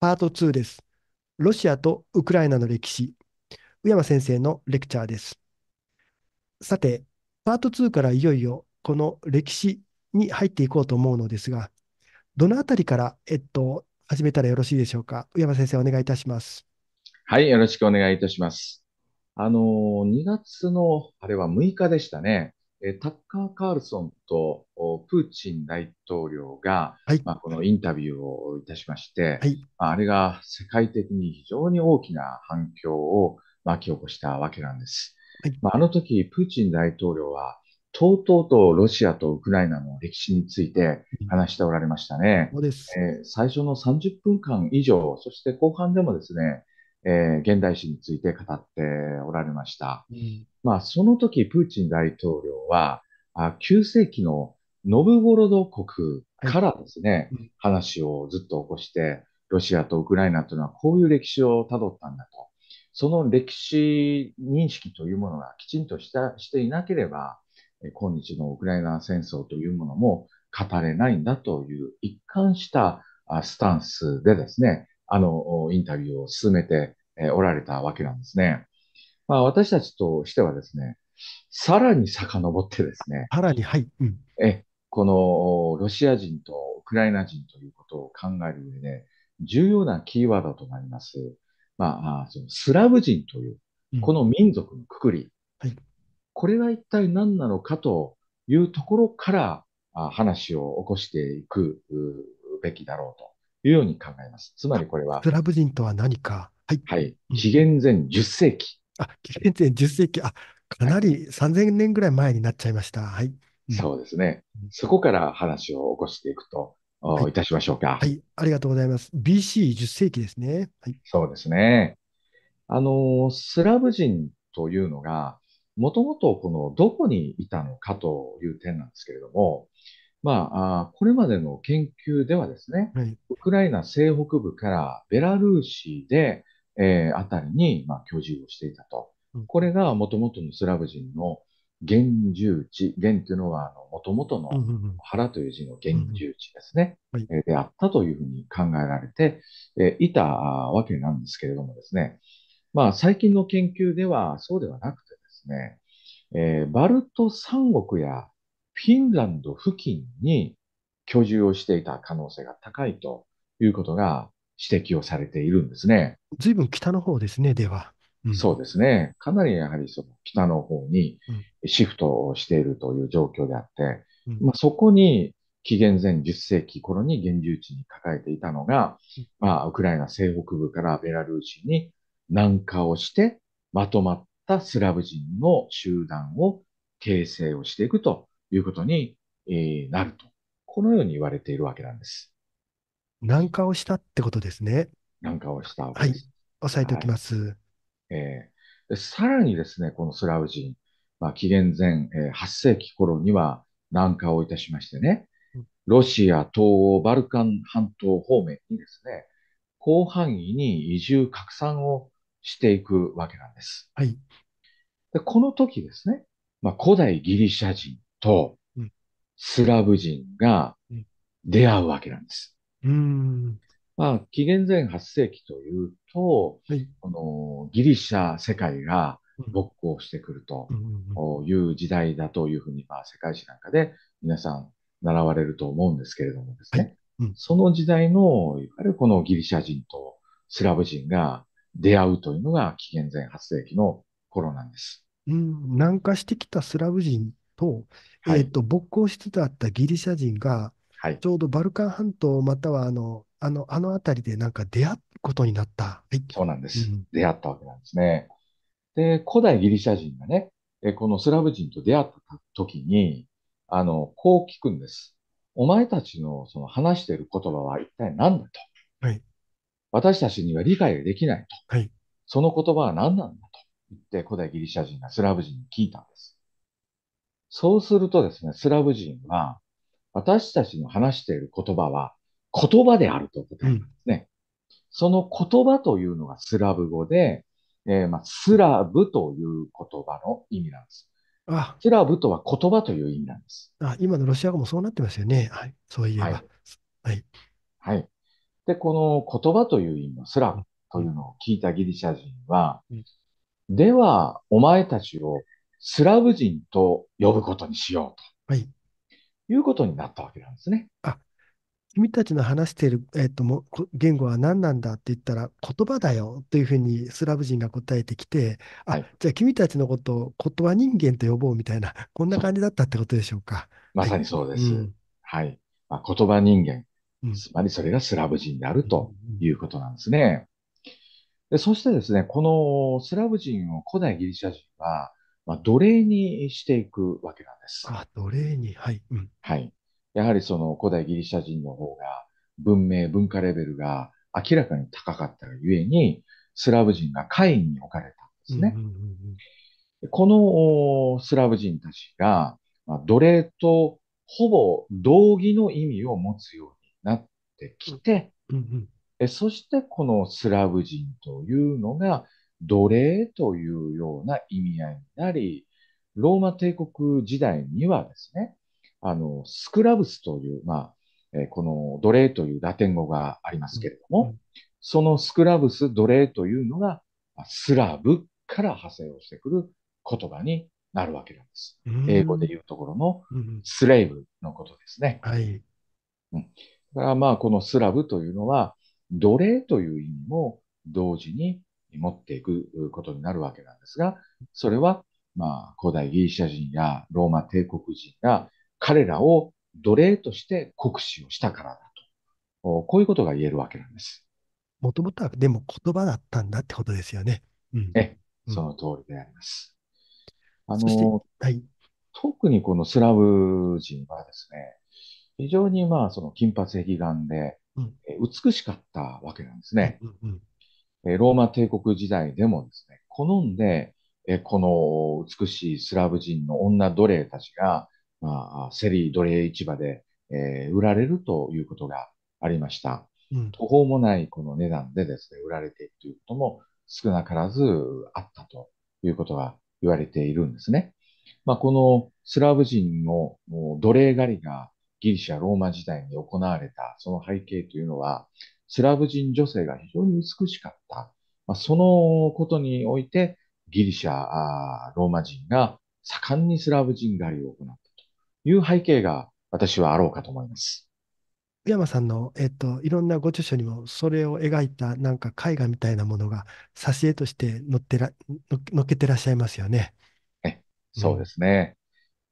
パート2です。ロシアとウクライナの歴史、宇山先生のレクチャーです。さて、パート2からいよいよこの歴史に入っていこうと思うのですが、どのあたりから、えっと、始めたらよろしいでしょうか。宇山先生、お願いいたします。はい、よろしくお願いいたします。あの、2月の、あれは6日でしたね。タッカー・カールソンとプーチン大統領が、はい、まあ、このインタビューをいたしまして、はい、あれが世界的に非常に大きな反響を巻き起こしたわけなんです。はい、まあ、あの時、プーチン大統領は、とうとうとロシアとウクライナの歴史について話しておられましたね。そうですえー、最初の30分間以上、そして後半でもですね、えー、現代史について語っておられました。うん、まあ、その時、プーチン大統領は、あ9世紀のノブゴロド国からですね、はい、話をずっと起こして、ロシアとウクライナというのはこういう歴史をたどったんだと。その歴史認識というものがきちんとしたしていなければ、今日のウクライナ戦争というものも語れないんだという一貫したスタンスでですね、あの、インタビューを進めてえおられたわけなんですね。まあ、私たちとしてはですね、さらに遡ってですね、さらに、はい、うん、えこのロシア人とウクライナ人ということを考える上で、重要なキーワードとなります、まあ、そのスラブ人という、この民族のくくり、うんはい、これが一体何なのかというところから話を起こしていくべきだろうというように考えます。つまりこれは。スラブ人とは何かはい。はい。紀元前10世紀。あ、紀元前10世紀。あ、かなり3000年ぐらい前になっちゃいました。はい。そうですね。そこから話を起こしていくと、はい、いたしましょうか。はい。ありがとうございます。BC10 世紀ですね。はい。そうですね。あの、スラブ人というのが、もともとこのどこにいたのかという点なんですけれども、まあ、あこれまでの研究ではですね、はい、ウクライナ西北部からベラルーシで、えー、あたりに、まあ、居住をしていたと。これがもともとのスラブ人の原住地、原というのは、もともとの原という字の原住地ですね、うんうんであったというふうに考えられて、えいたわけなんですけれどもですね、まあ、最近の研究ではそうではなくてですね、えー、バルト三国やフィンランド付近に居住をしていた可能性が高いということが指摘をされているんですね。随分北の方ですね、では。うん、そうですね。かなりやはりその北の方にシフトをしているという状況であって、うん、まあ、そこに紀元前10世紀頃に現住地に抱えていたのが、まあ、ウクライナ西北部からベラルーシに南下をして、まとまったスラブ人の集団を形成をしていくということに、なると。このように言われているわけなんです。軟化をしたってことですね。南下をしたわけはい。です。押さえておきます。えーさらにですね、このスラウ人、まあ、紀元前、えー8世紀頃には南下をいたしましてね、ロシア、東欧、バルカン半島方面にですね、広範囲に移住拡散をしていくわけなんです。はい。でこの時ですね、まあ、古代ギリシャ人とスラブ人が出会うわけなんです。うん。まあ、紀元前8世紀というと、はい、このギリシャ世界が勃興してくるという時代だというふうに、まあ、世界史なんかで皆さん習われると思うんですけれどもですね、はいうん、その時代の、いわゆるこのギリシャ人とスラブ人が出会うというのが紀元前8世紀の頃なんです。うん、南下してきたスラブ人と、はい、えっ、ー、と、勃興してたギリシャ人が、はい、ちょうどバルカン半島またはあの、あの、あの辺りでなんか出会うことになった。はい、そうなんです、うん、出会ったわけなんですね。で、古代ギリシャ人がね、このスラブ人と出会った時に、あの、こう聞くんです。お前たちのその話している言葉は一体何だと。はい、私たちには理解ができないと。はい、その言葉は何なんだと言って古代ギリシャ人がスラブ人に聞いたんです。そうするとですね、スラブ人は私たちの話している言葉は言葉であるということなんですね。うん、その言葉というのがスラブ語で、えー、まあ、スラブという言葉の意味なんです。あスラブとは言葉という意味なんです。あ今のロシア語もそうなってますよね。はい、そういえば。はい。はい、はい、で、この言葉という意味のスラブというのを聞いたギリシャ人は、うん、では、お前たちをスラブ人と呼ぶことにしようと。はい。いうことになったわけなんですね。あ君たちの話している、えーと、言語は何なんだって言ったら言葉だよというふうにスラブ人が答えてきて、はい、あじゃあ君たちのことを言葉人間と呼ぼうみたいな こんな感じだったってことでしょうか。まさにそうです。うん、はい、まあ、言葉人間、つまりそれがスラブ人であるということなんですね。でそしてですね、このスラブ人を古代ギリシャ人はまあ、奴隷にしていくわけなんです。あ奴隷に、はい、うん、はい。やはりその古代ギリシャ人の方が文明、文化レベルが明らかに高かったがゆえに、スラブ人が下位に置かれたんですね。うんうんうん、このスラブ人たちが、まあ、奴隷とほぼ同義の意味を持つようになってきて、うんうんうん、そしてこのスラブ人というのが奴隷というような意味合いになり、ローマ帝国時代にはですね、あの、スクラブスという、まあ、えこの奴隷というラテン語がありますけれども、うん、そのスクラブス、奴隷というのが、スラブから派生をしてくる言葉になるわけなんです。うん、英語で言うところのスレイブのことですね。うん、はい。うん、だからまあ、このスラブというのは、奴隷という意味も同時にに持っていくことになるわけなんですが、それは、まあ、古代ギリシャ人やローマ帝国人が彼らを奴隷として酷使をしたからだと。こういうことが言えるわけなんです。もともとはでも言葉だったんだってことですよね。うん、え、その通りであります。うん、あの、はい、特にこのスラブ人はですね、非常にまあその金髪壁眼で、うん、美しかったわけなんですね。うんうんうん、ローマ帝国時代でもですね、好んで、この美しいスラブ人の女奴隷たちが、まあ、セリー奴隷市場で、えー、売られるということがありました。うん、途方もないこの値段でですね、売られていくということも少なからずあったということが言われているんですね。まあ、このスラブ人の奴隷狩りがギリシャ・ローマ時代に行われたその背景というのは、スラブ人女性が非常に美しかった。まあ、そのことにおいて、ギリシャ、ローマ人が盛んにスラブ人狩りを行ったという背景が私はあろうかと思います。山さんの、えっと、いろんなご著書にもそれを描いたなんか絵画みたいなものが挿絵として載ってら載っけてらっしゃいますよね。えそうですね。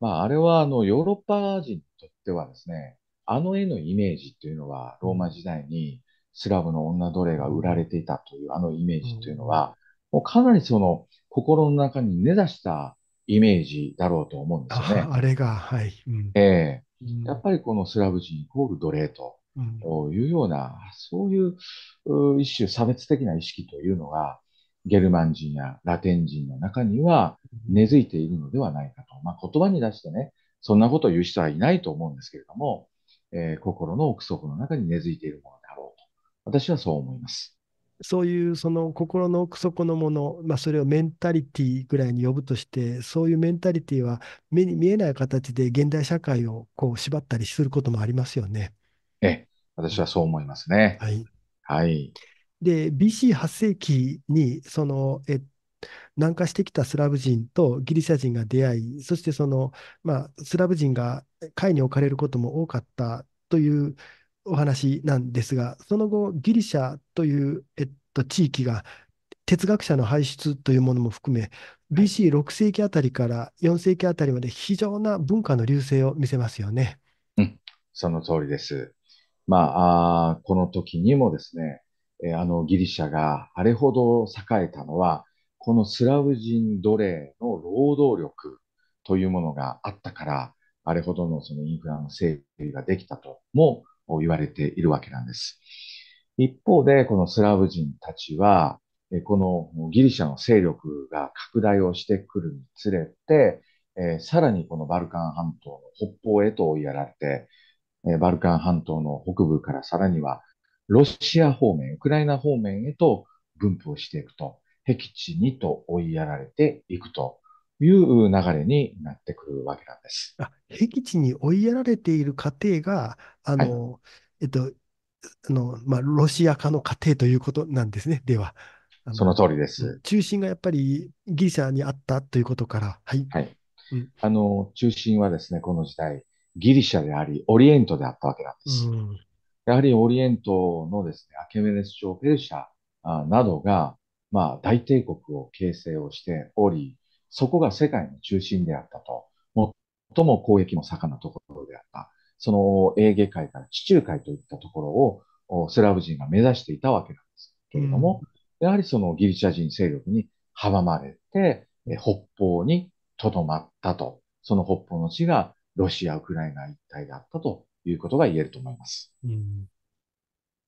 うん、まあ、あれはあのヨーロッパ人にとってはですね、あの絵のイメージというのはローマ時代にスラブの女奴隷が売られていたというあのイメージというのは、もうかなりその心の中に根ざしたイメージだろうと思うんですよね。あれが、はい。うん、えやっぱりこのスラブ人イコール奴隷というような、そういう一種差別的な意識というのが、ゲルマン人やラテン人の中には根付いているのではないかと。まあ、言葉に出してね、そんなことを言う人はいないと思うんですけれども、えー、心の奥底の中に根付いているもの私はそう思います。そういうその心の奥底のもの、まあ、それをメンタリティぐらいに呼ぶとして、そういうメンタリティは目に見えない形で現代社会をこう縛ったりすることもありますよね。ええ、私はそう思いますね。はい。はい、で、BC8 世紀にそのえ南下してきたスラブ人とギリシャ人が出会い、そしてその、まあ、スラブ人が会に置かれることも多かったというお話なんですが、その後、ギリシャという、えっと、地域が哲学者の輩出というものも含め、BC6 世紀あたりから4世紀あたりまで非常な文化の隆盛を見せますよね。うん、その通りです。まあ、あこの時にもですね、えー、あのギリシャがあれほど栄えたのは、このスラブ人奴隷の労働力というものがあったから、あれほどのそのインフラの整備ができたとも言われているわけなんです。一方で、このスラブ人たちは、このギリシャの勢力が拡大をしてくるにつれて、えさらにこのバルカン半島の北方へと追いやられて、えバルカン半島の北部からさらにはロシア方面、ウクライナ方面へと分布をしていくと、僻地にと追いやられていくという流れになってくるわけなんです。あ僻地に追いやられている過程が、あの、はい、えっと、あのまあ、ロシア化の過程ということなんですね、では。のその通りです。中心がやっぱりギリシャにあったということから。はい。はい、うん、あの、中心はですね、この時代、ギリシャであり、オリエントであったわけなんです。うん、やはりオリエントのですね、アケメネス朝ペルシャなどが、まあ、大帝国を形成をしており、そこが世界の中心であったと。最も交易も盛んなところであった。そのエーゲ海から地中海といったところをスラブ人が目指していたわけなんですけれども、うん、やはりそのギリシャ人勢力に阻まれて、北方にとどまったと。その北方の地がロシア、ウクライナ一体だったということが言えると思います。うん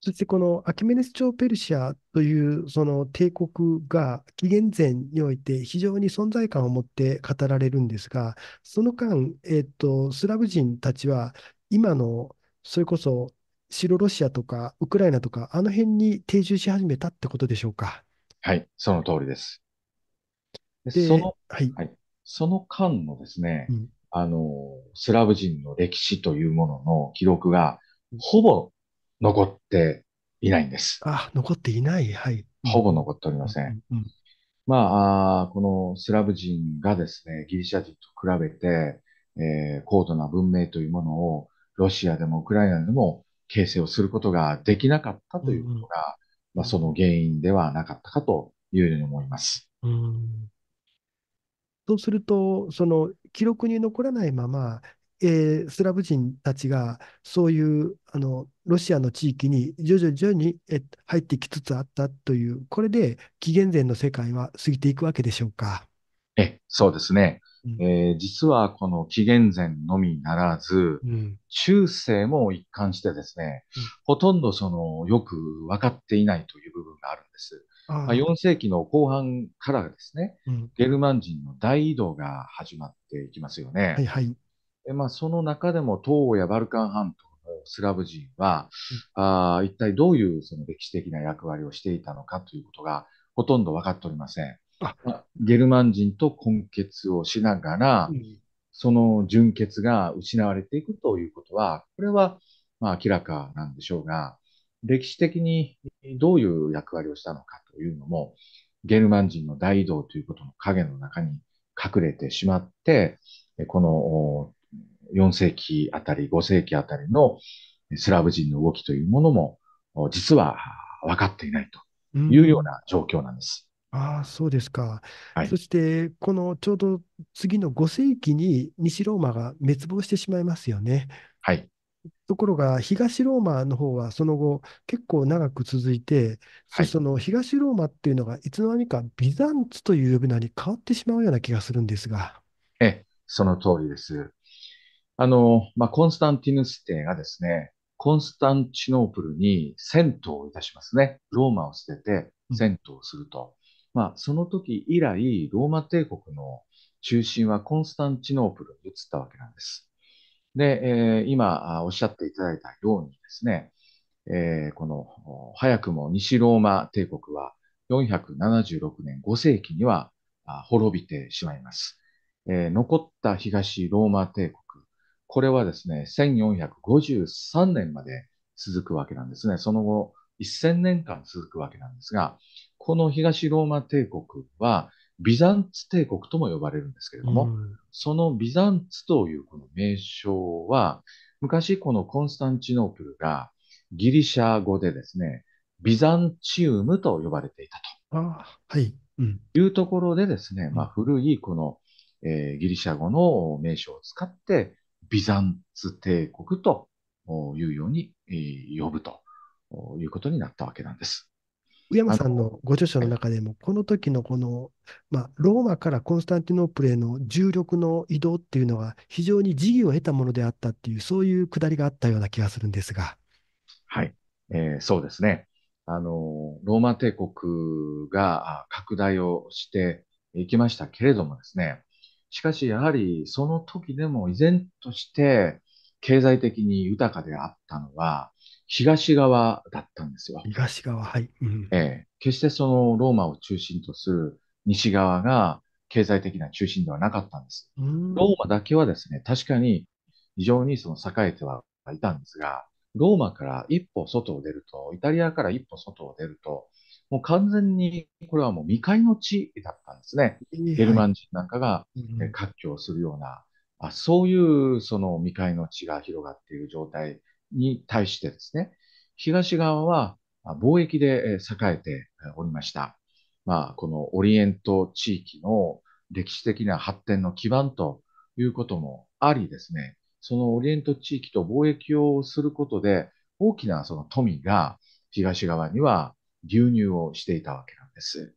そしてこのアキメネス朝ペルシアというその帝国が紀元前において非常に存在感を持って語られるんですが、その間、えっと、スラブ人たちは今のそれこそ白ロシアとかウクライナとか、あの辺に定住し始めたってことでしょうか。はい、その通りです。でその、はい、はい、その間のですね、うん、あの、スラブ人の歴史というものの記録が、ほぼ残っていないんです。あ、残っていない。はい。ほぼ残っておりません。うん、うん、まああ、このスラブ人がですね、ギリシャ人と比べて、えー、高度な文明というものをロシアでもウクライナでも形成をすることができなかったということが、うんまあ、その原因ではなかったかというように思います。うんそうすると、その記録に残らないまま、えー、スラブ人たちがそういうあのロシアの地域に徐々に徐々に入ってきつつあったという、これで紀元前の世界は過ぎていくわけでしょうか。えそうですね、うん、えー、実はこの紀元前のみならず、うん、中世も一貫してですね、うん、ほとんどそのよく分かっていないという部分があるんです。まあ、4世紀の後半からですね、ゲルマン人の大移動が始まっていきますよね。はいはいまあ、その中でも東欧やバルカン半島のスラブ人は、うん、あ一体どういうその歴史的な役割をしていたのかということがほとんど分かっておりません。あゲルマン人と混血をしながら、うん、その純血が失われていくということは、これはまあ明らかなんでしょうが、歴史的にどういう役割をしたのかというのも、ゲルマン人の大移動ということの影の中に隠れてしまって、この4世紀あたり、5世紀あたりのスラブ人の動きというものも、実は分かっていないというような状況なんです。うんああ、そうですか。はい、そして、このちょうど次の5世紀に西ローマが滅亡してしまいますよね。はい。ところが、東ローマの方はその後、結構長く続いて、はい、その東ローマっていうのが、いつの間にかビザンツという呼び名に変わってしまうような気がするんですが。ええ、その通りです。あの、まあ、コンスタンティヌス帝がですね、コンスタンチノープルに銭湯をいたしますね。ローマを捨てて銭湯をすると。うん、まあ、その時以来、ローマ帝国の中心はコンスタンチノープルに移ったわけなんです。で、えー、今おっしゃっていただいたようにですね、えー、この早くも西ローマ帝国は476年5世紀には滅びてしまいます。えー、残った東ローマ帝国これはですね、1453年まで続くわけなんですね。その後、1000年間続くわけなんですが、この東ローマ帝国は、ビザンツ帝国とも呼ばれるんですけれども、うん、そのビザンツというこの名称は、昔このコンスタンチノープルがギリシャ語でですね、ビザンチウムと呼ばれていたと。あはい。うん、いうところでですね、まあ、古いこの、えー、ギリシャ語の名称を使って、ビザンツ帝国というように呼ぶということになったわけなんです。上山さんのご著書の中でも、この時のこの、まあ、ローマからコンスタンティノープルへの重力の移動っていうのは、非常に時宜を得たものであったっていう、そういうくだりがあったような気がするんですが。はい、えー、そうですね。あの、ローマ帝国が拡大をしていきましたけれどもですね、しかし、やはりその時でも依然として経済的に豊かであったのは、東側だったんですよ。東側、はい。うんえー、決してそのローマを中心とする西側が経済的な中心ではなかったんです。ローマだけはですね、確かに非常にその栄えてはいたんですが、ローマから一歩外を出ると、イタリアから一歩外を出ると、もう完全にこれはもう未開の地だったんですね。ゲルマン人なんかが割拠するような、あそういうその未開の地が広がっている状態に対してですね、東側は貿易で栄えておりました。まあ、このオリエント地域の歴史的な発展の基盤ということもありですね、そのオリエント地域と貿易をすることで、大きなその富が東側には流入をしていたわけなんです。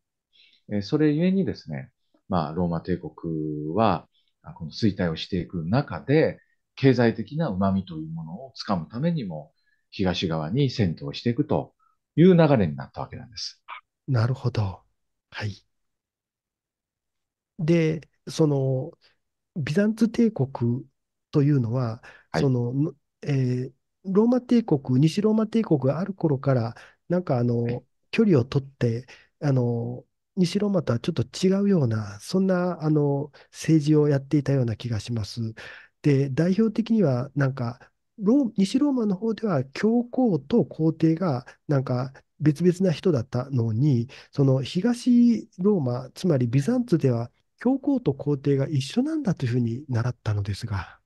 えそれゆえにですね、まあ、ローマ帝国は、この衰退をしていく中で、経済的な旨味というものをつかむためにも、東側に戦闘していくという流れになったわけなんです。なるほど。はい。で、その、ビザンツ帝国というのは、はい、その、えー、ローマ帝国、西ローマ帝国がある頃から、なんかあの、はい距離を取って、あの、西ローマとはちょっと違うような、そんな、あの、政治をやっていたような気がします。で、代表的には、なんか、ロ西ローマの方では教皇と皇帝がなんか別々な人だったのにその東ローマつまりビザンツでは教皇と皇帝が一緒なんだというふうに習ったのですが。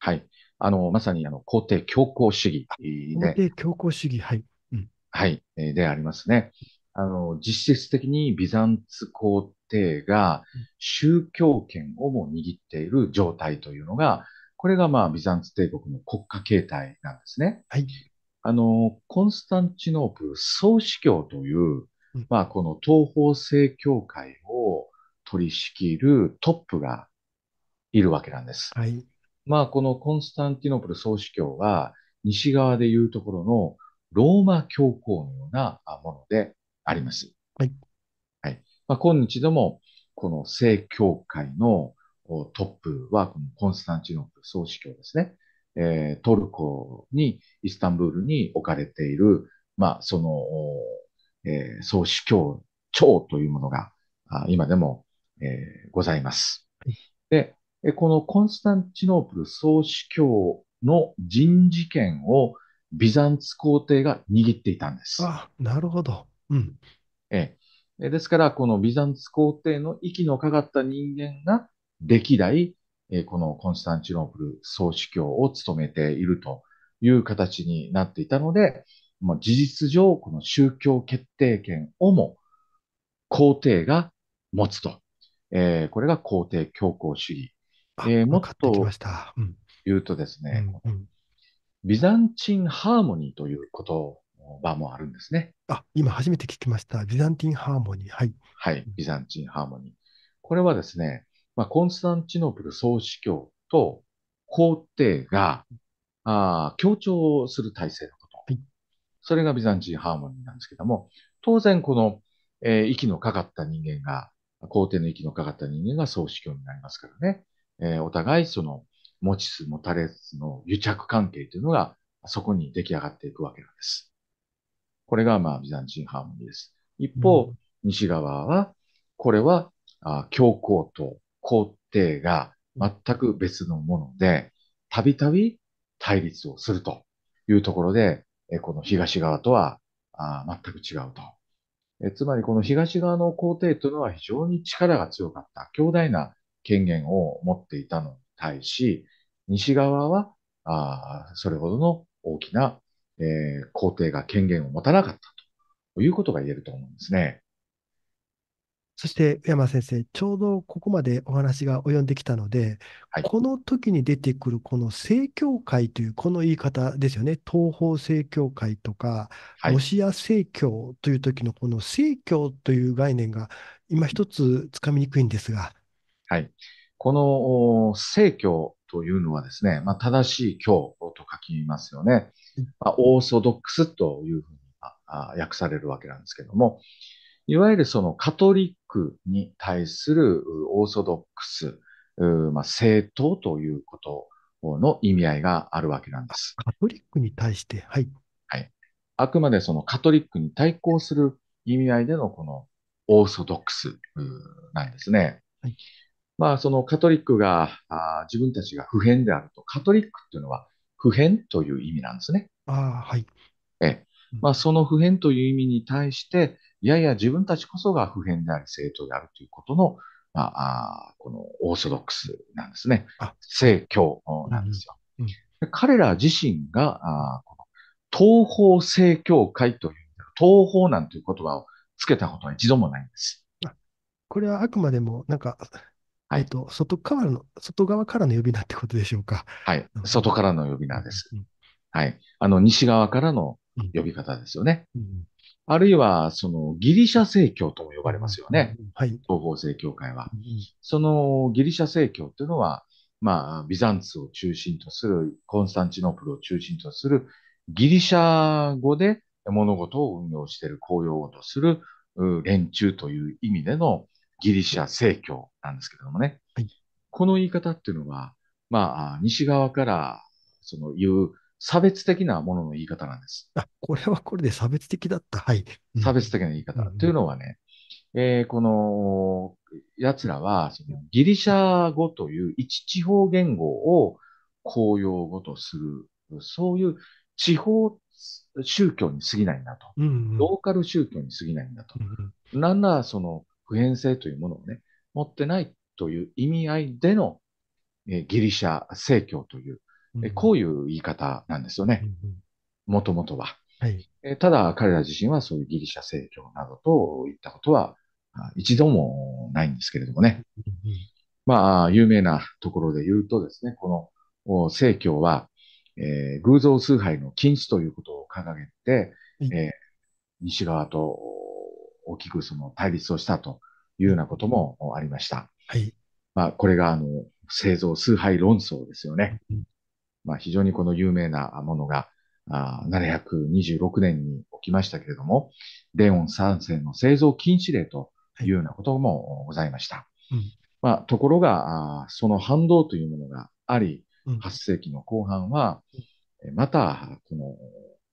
はいあの、まさにあの、皇帝強硬主義で。皇帝強硬主義、はい。うん、はい、でありますね。あの、実質的にビザンツ皇帝が宗教権をも握っている状態というのが、これがまあ、ビザンツ帝国の国家形態なんですね。はい。あの、コンスタンチノープル総司教という、うん、まあ、この東方正教会を取り仕切るトップがいるわけなんです。はい。まあ、このコンスタンティノプル総主教は、西側でいうところのローマ教皇のようなものであります。はい。はい。まあ、今日でも、この正教会のトップは、このコンスタンティノプル総主教ですね。えー、トルコに、イスタンブールに置かれている、まあ、その、えー、総主教長というものが、今でも、えー、ございます。で、このコンスタンチノープル総司教の人事権をビザンツ皇帝が握っていたんです。あなるほど。うん、ええ、ですから、このビザンツ皇帝の息のかかった人間が歴代、えこのコンスタンチノープル総司教を務めているという形になっていたので、まあ、事実上、この宗教決定権をも皇帝が持つと。えー、これが皇帝強硬主義えー、もっと言うとですね、うんうん、ビザンチンハーモニーということ場もあるんですね。あ、今初めて聞きました。ビザンティンハーモニー。はい。はい、ビザンチンハーモニー。これはですね、まあ、コンスタンチノープル総司教と皇帝が、あ協調する体制のこと、はい。それがビザンチンハーモニーなんですけども、当然この、えー、息のかかった人間が、皇帝の息のかかった人間が総司教になりますからね。えー、お互いその持ちつ持たれつの癒着関係というのがそこに出来上がっていくわけなんです。これがまあビザンチンハーモニーです。一方、うん、西側は、これはあ教皇と皇帝が全く別のもので、たびたび対立をするというところで、えこの東側とはあ全く違うと。えつまりこの東側の皇帝というのは非常に力が強かった、強大な権限を持っていたのに対し、西側は、あそれほどの大きな、えー、皇帝が権限を持たなかったということが言えると思うんですね。そして山先生、ちょうどここまでお話が及んできたので、はい、この時に出てくるこの正教会というこの言い方ですよね、東方正教会とか、ロシア正教という時のこの正教という概念が今一つつかみにくいんですが、はい。この正教というのはですね、まあ、正しい教と書きますよね。まあ、オーソドックスというふうに訳されるわけなんですけども、いわゆるそのカトリックに対するオーソドックス、まあ、正当ということの意味合いがあるわけなんです。カトリックに対して、はい。はい。あくまでそのカトリックに対抗する意味合いでのこのオーソドックスなんですね。はいまあ、そのカトリックが、あ自分たちが普遍であると、カトリックっていうのは普遍という意味なんですね。あはい。えまあ、その普遍という意味に対して、いやいや、自分たちこそが普遍である政党であるということの、まあ、あこのオーソドックスなんですね。正教なんですよ。うんうん、彼ら自身が、あこの東方正教会という、東方なんていう言葉をつけたことは一度もないんです。これはあくまでも、なんか、はい、と、外側の、外側からの呼び名ってことでしょうか。はい。外からの呼び名です。うん、はい。あの、西側からの呼び方ですよね。うん、あるいは、その、ギリシャ正教とも呼ばれますよね。うん、はい。東方正教会は。その、ギリシャ正教っていうのは、まあ、ビザンツを中心とする、コンスタンチノープルを中心とする、ギリシャ語で物事を運用している、公用語とする連中という意味でのギリシャ正教なんですけれどもね、はい、この言い方っていうのは、まあ、西側からその言う差別的なものの言い方なんです。あこれはこれで差別的だった。はい。差別的な言い方。と、うん、いうのはね、えー、この奴らはそのギリシャ語という一地方言語を公用語とする、そういう地方宗教に過ぎないんだと。うんうん、ローカル宗教に過ぎないんだと。うんうん、なんならその普遍性というものをね、持ってないという意味合いでの、えー、ギリシャ正教という、えー、こういう言い方なんですよね。もともとは。はいえー、ただ、彼ら自身はそういうギリシャ正教などといったことは一度もないんですけれどもね。まあ、有名なところで言うとですね、この正教は、えー、偶像崇拝の禁止ということを掲げて、えー、西側と大きくその対立をしたというようなこともありました。はい。まあ、これが、あの、製造崇拝論争ですよね。うん、まあ、非常にこの有名なものが、あ726年に起きましたけれども、デオン3世の製造禁止令というようなこともございました。はい、まあ、ところが、その反動というものがあり、8世紀の後半は、また、この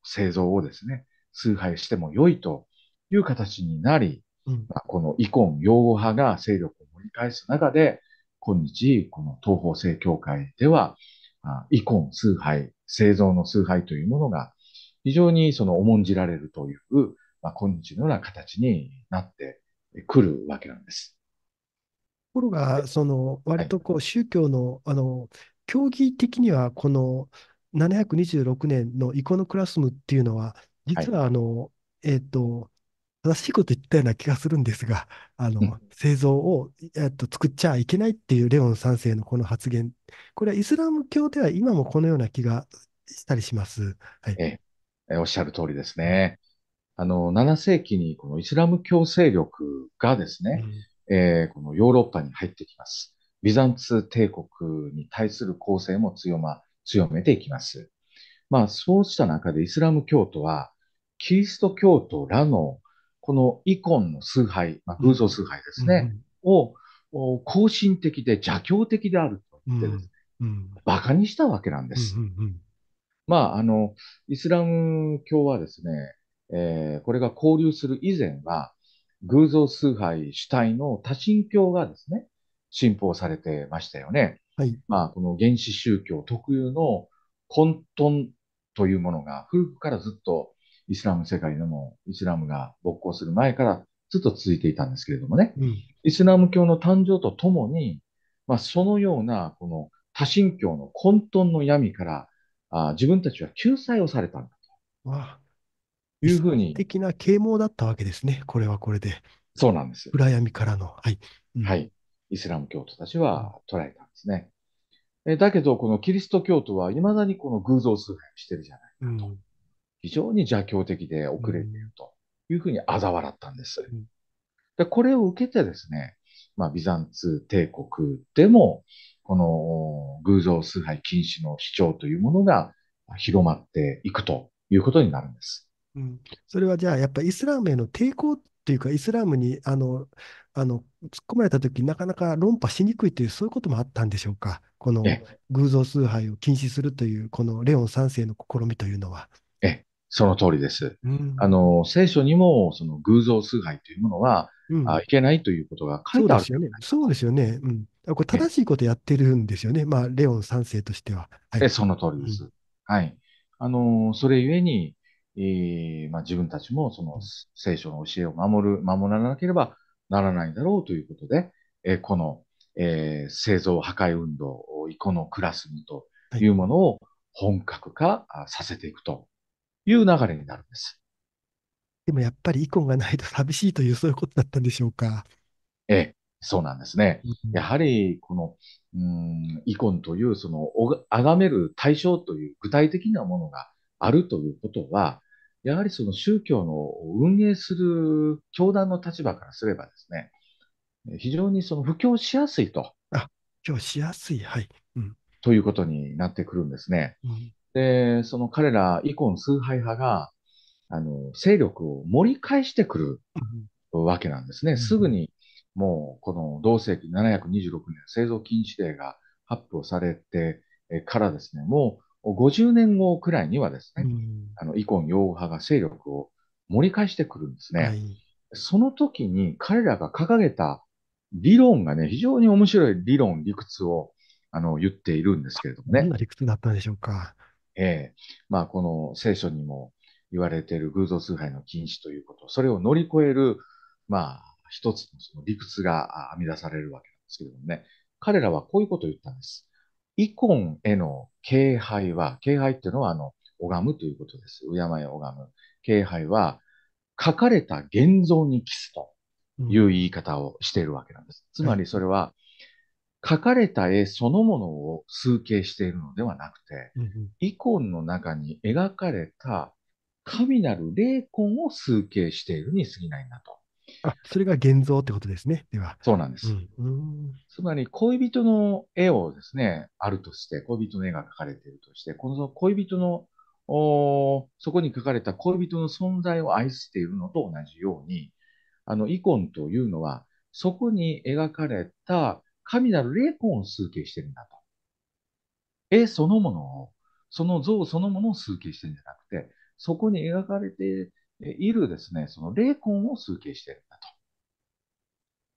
製造をですね、崇拝しても良いという形になり、うん、このイコン擁護派が勢力を盛り返す中で、今日、この東方正教会では、イコン崇拝、製造の崇拝というものが非常にその重んじられるという、まあ、今日のような形になってくるわけなんです。ところが、その割とこう宗教の、はい、あの教義的にはこの726年のイコノクラスムっていうのは、実はあの、はい、えっ、ー、と、正しいこと言ったような気がするんですが、あの、うん、製造を、えっと、作っちゃいけないっていうレオン3世のこの発言、これはイスラム教では今もこのような気がしたりします。はい、ええ、おっしゃる通りですね。あの、7世紀にこのイスラム教勢力がですね、うん、えー、このヨーロッパに入ってきます。ビザンツ帝国に対する攻勢も強ま、強めていきます。まあ、そうした中でイスラム教徒は、キリスト教徒らのこのイコンの崇拝、まあ、偶像崇拝ですね、うんを、後進的で邪教的であると言ってですね、うんうん、馬鹿にしたわけなんです。まあ、あの、イスラム教はですね、えー、これが交流する以前は、偶像崇拝主体の多神教がですね、信奉されてましたよね。はい。まあ、この原始宗教特有の混沌というものが古くからずっとイスラム世界でも、イスラムが勃興する前からずっと続いていたんですけれどもね、うん、イスラム教の誕生とともに、まあ、そのような、この多神教の混沌の闇からあ自分たちは救済をされたんだと。ああいうふうに。的な啓蒙だったわけですね、これはこれで。そうなんです。暗闇からの。はい。うん、はい。イスラム教徒たちは捉えたんですね。えだけど、このキリスト教徒はいまだにこの偶像崇拝をしてるじゃないかと。うん、非常に邪教的で遅れているというふうに嘲笑ったんです。で、これを受けてですね、まあ、ビザンツ帝国でも、この偶像崇拝禁止の主張というものが広まっていくということになるんです。うん、それはじゃあ、やっぱりイスラムへの抵抗っていうか、イスラムにあのあの突っ込まれたとき、なかなか論破しにくいという、そういうこともあったんでしょうか、この偶像崇拝を禁止するという、このレオン3世の試みというのは。その通りです。うん、あの聖書にもその偶像崇拝というものは、うん、あいけないということが書いてあるそうですよね。そうですよね。うん、これ正しいことやってるんですよね。まあ、レオン三世としては。はい、その通りです。はい。あの、それゆえに、えーまあ、自分たちもその聖書の教えを守る、守らなければならないだろうということで、えー、この、えー、製造破壊運動、イコノクラスムというものを本格化させていくという流れになるんです。でもやっぱりイコンがないと寂しいという、そういうことだったんでしょうか。ええ、そうなんですね。やはり、この、うん、イコンという、その、あがめる対象という具体的なものがあるということは、やはりその宗教の運営する教団の立場からすればですね、非常にその布教しやすいと。あ、布教しやすい、はい。うん、ということになってくるんですね。うん、で、その彼ら以降の崇拝派が、あの、勢力を盛り返してくるわけなんですね。うん、すぐに、もう、この同世紀726年、製造禁止令が発表されてからですね、もう50年後くらいにはですね、うん、あの、イコン擁護派が勢力を盛り返してくるんですね。はい、その時に彼らが掲げた理論がね、非常に面白い理論、理屈を、あの、言っているんですけれどもね。どんな理屈だったでしょうか。えー、まあ、この聖書にも言われている偶像崇拝の禁止ということ、それを乗り越える、まあ、一つのその理屈が編み出されるわけなんですけれどもね、彼らはこういうことを言ったんです。イコンへの敬拝は、敬拝っていうのは、あの、拝むということです。敬い拝む。敬拝は、書かれた現像にキスという言い方をしているわけなんです。つまりそれは、書かれた絵そのものを数形しているのではなくて、うんイコンの中に描かれた神なる霊魂を数形しているに過ぎないんだと。あそれが現像ってことですね、では。そうなんです。うん、つまり、恋人の絵をですね、あるとして、恋人の絵が描かれているとして、この恋人のおそこに書かれた恋人の存在を愛しているのと同じように、あの、イコンというのは、そこに描かれた神なる霊魂を崇敬してるんだと。絵そのものを、その像そのものを崇敬してるんじゃなくて、そこに描かれているですね、その霊魂を崇敬してるんだと。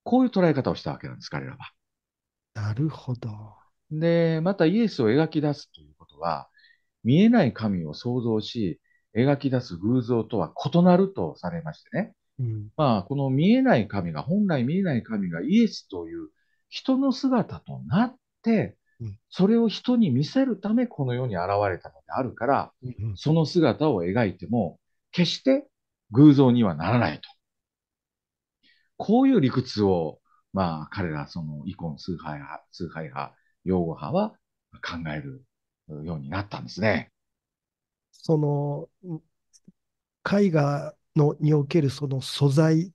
こういう捉え方をしたわけなんです、彼らは。なるほど。で、またイエスを描き出すということは、見えない神を想像し、描き出す偶像とは異なるとされましてね。うん、まあ、この見えない神が、本来見えない神がイエスという人の姿となって、それを人に見せるためこの世に現れたのであるから、その姿を描いても決して偶像にはならないと。こういう理屈を、まあ彼らそのイコン崇拝派、崇拝派、擁護派は考えるようになったんですね。その絵画のにおけるその素材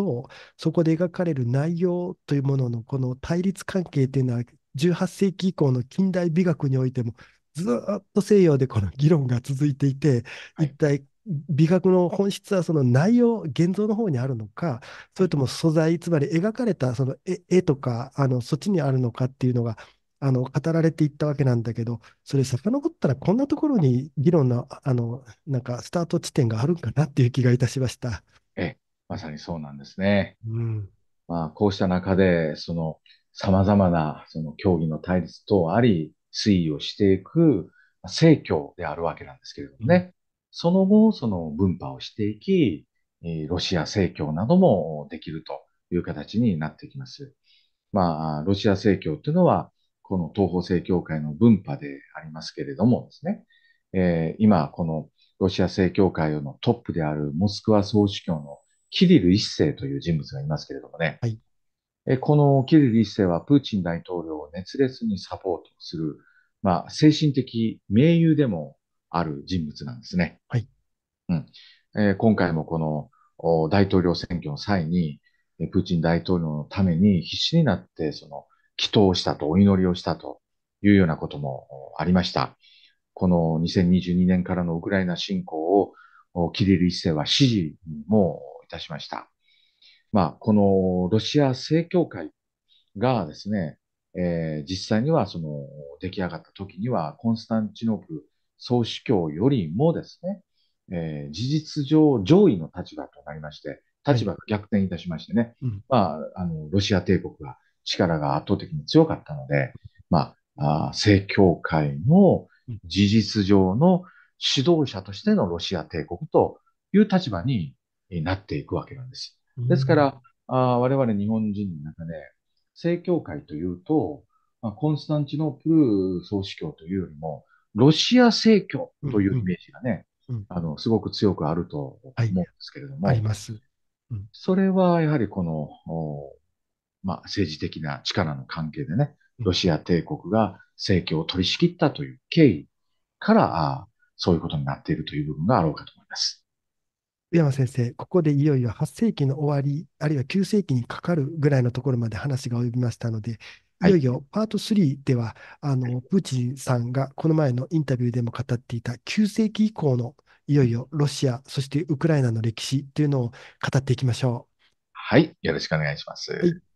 と、そこで描かれる内容というもののこの対立関係というのは、18世紀以降の近代美学においても、ずっと西洋でこの議論が続いていて、はい、一体美学の本質はその内容、現像の方にあるのか、それとも素材、つまり描かれたその絵とか、あのそっちにあるのかっていうのが、あの語られていったわけなんだけど、それ遡ったらこんなところに議論のあのなんかスタート地点があるんかなっていう気がいたしました。まさにそうなんですね。うん、まあ、こうした中で、その、様々な、その、競技の対立等あり、推移をしていく、政教であるわけなんですけれどもね。うん、その後、その、分派をしていき、ロシア正教などもできるという形になってきます。まあ、ロシア正教というのは、この東方正教会の分派でありますけれどもですね、えー、今、このロシア正教会のトップであるモスクワ総主教のキリル一世という人物がいますけれどもね。はい。えこのキリル一世はプーチン大統領を熱烈にサポートする、まあ、精神的盟友でもある人物なんですね。はい。うん。えー、今回もこの大統領選挙の際に、プーチン大統領のために必死になって、その、祈祷したと、お祈りをしたというようなこともありました。この2022年からのウクライナ侵攻を、キリル一世は支持にもたしました。まあ、このロシア正教会がですね、えー、実際にはその出来上がった時にはコンスタンチノープ総主教よりもですね、えー、事実上上位の立場となりまして、立場が逆転いたしましてね、はいうん、まあ、あの、ロシア帝国が力が圧倒的に強かったので、まあ、あ正教会の事実上の指導者としてのロシア帝国という立場にになっていくわけなんです。ですから、あ我々日本人の中で、正教会というと、まあ、コンスタンチノープル総司教というよりも、ロシア正教というイメージがね、うんうん、あのすごく強くあると思うんですけれども、はい、あります、うん、それはやはりこの、まあ、政治的な力の関係でね、ロシア帝国が政教を取り仕切ったという経緯から、そういうことになっているという部分があろうかと思います。山先生、ここでいよいよ8世紀の終わり、あるいは9世紀にかかるぐらいのところまで話が及びましたので、いよいよパート3では、あの、プーチンさんがこの前のインタビューでも語っていた9世紀以降の、いよいよロシア、そしてウクライナの歴史というのを語っていきましょう。はい、よろしくお願いします。はい